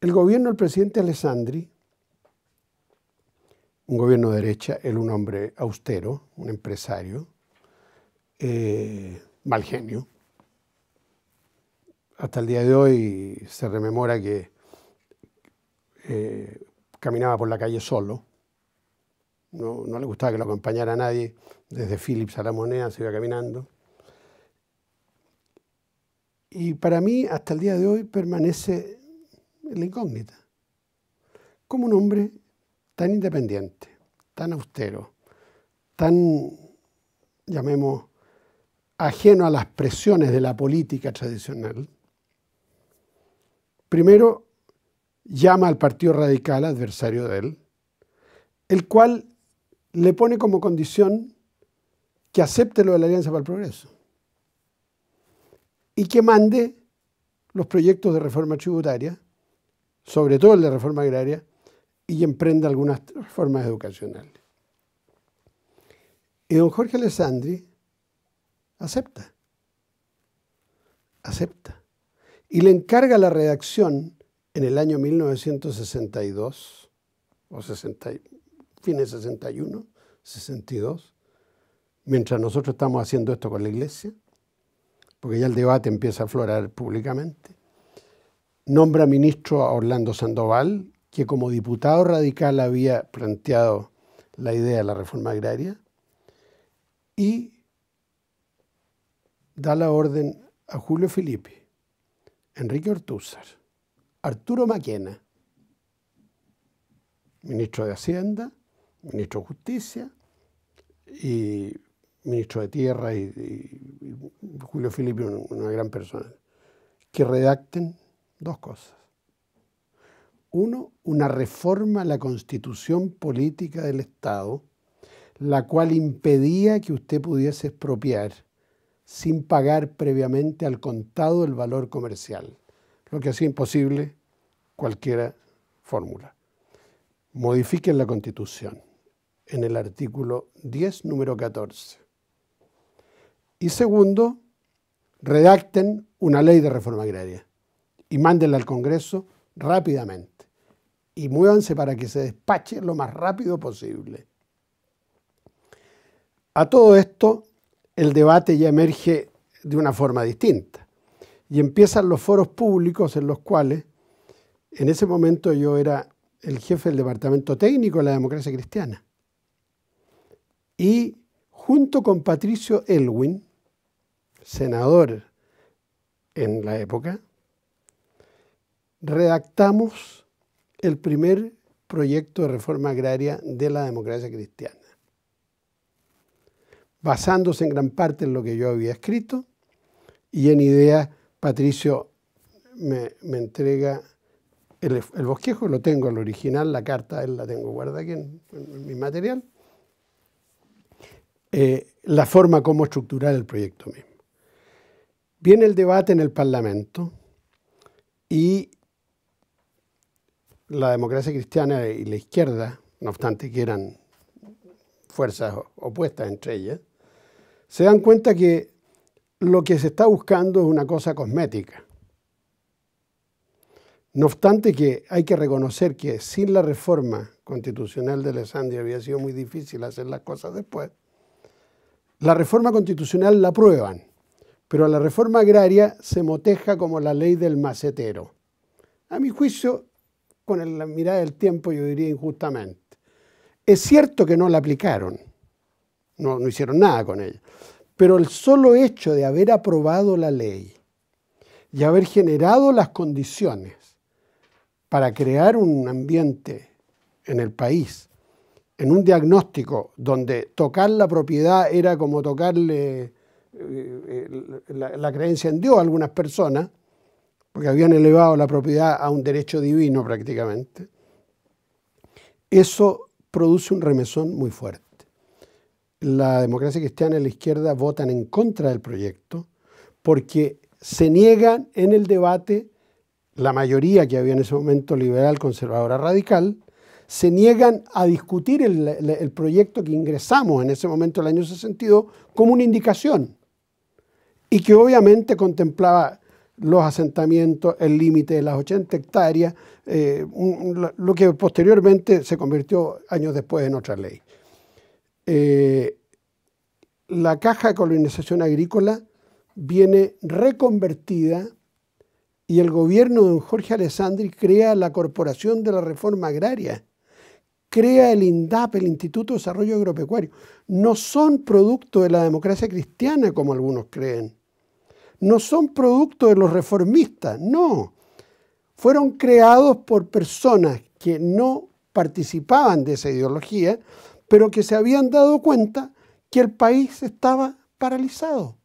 El gobierno del presidente Alessandri, un gobierno de derecha, él un hombre austero, un empresario, eh, mal genio. Hasta el día de hoy se rememora que eh, caminaba por la calle solo. No, le gustaba que lo acompañara nadie. Desde Philips a la moneda se iba caminando. Y para mí, hasta el día de hoy, permanece la incógnita. Como un hombre tan independiente, tan austero, tan, llamemos, ajeno a las presiones de la política tradicional, primero llama al Partido Radical, adversario de él, el cual le pone como condición que acepte lo de la Alianza para el Progreso y que mande los proyectos de reforma tributaria sobre todo el de reforma agraria, y emprende algunas reformas educacionales. Y don Jorge Alessandri acepta, acepta, y le encarga la redacción en el año 1962, o 60, fines 61, 62, mientras nosotros estamos haciendo esto con la iglesia, porque ya el debate empieza a aflorar públicamente nombra ministro a Orlando Sandoval, que como diputado radical había planteado la idea de la reforma agraria, y da la orden a Julio Felipe, Enrique Ortúzar, Arturo Maquena, ministro de Hacienda, ministro de Justicia y ministro de Tierra y, Julio Felipe, una gran persona, que redacten dos cosas. Uno, una reforma a la constitución política del Estado, la cual impedía que usted pudiese expropiar sin pagar previamente al contado el valor comercial, lo que hacía imposible cualquier fórmula. Modifiquen la constitución en el artículo 10, número 14. Y segundo, redacten una ley de reforma agraria y mándenla al Congreso rápidamente. Y muévanse para que se despache lo más rápido posible. A todo esto, el debate ya emerge de una forma distinta. Y empiezan los foros públicos en los cuales, en ese momento yo era el jefe del Departamento Técnico de la Democracia Cristiana. Y junto con Patricio Elwin, senador en la época, redactamos el primer proyecto de reforma agraria de la democracia cristiana. Basándose en gran parte en lo que yo había escrito y en ideas, Patricio me, entrega el, bosquejo, lo tengo, el original, la carta, él la tengo guardada aquí en, mi material. Eh, la forma como estructurar el proyecto mismo. Viene el debate en el Parlamento y la democracia cristiana y la izquierda, no obstante que eran fuerzas opuestas entre ellas, se dan cuenta que lo que se está buscando es una cosa cosmética. No obstante que hay que reconocer que sin la reforma constitucional de Alessandria había sido muy difícil hacer las cosas después, la reforma constitucional la aprueban, pero la reforma agraria se moteja como la ley del macetero. A mi juicio con la mirada del tiempo, yo diría injustamente. Es cierto que no la aplicaron, no, hicieron nada con ella, pero el solo hecho de haber aprobado la ley y haber generado las condiciones para crear un ambiente en el país, en un diagnóstico donde tocar la propiedad era como tocarle eh, eh, la, la creencia en Dios a algunas personas, porque habían elevado la propiedad a un derecho divino prácticamente, eso produce un remesón muy fuerte. La democracia cristiana y la izquierda votan en contra del proyecto porque se niegan en el debate, la mayoría que había en ese momento liberal, conservadora, radical, se niegan a discutir el, proyecto que ingresamos en ese momento, el año 62, como una indicación y que obviamente contemplaba los asentamientos, el límite de las 80 hectáreas, eh, lo que posteriormente se convirtió años después en otra ley. Eh, la caja de colonización agrícola viene reconvertida y el gobierno de Jorge Alessandri crea la Corporación de la Reforma Agraria, crea el INDAP, el Instituto de Desarrollo Agropecuario. No son producto de la democracia cristiana como algunos creen no son producto de los reformistas, no. Fueron creados por personas que no participaban de esa ideología, pero que se habían dado cuenta que el país estaba paralizado.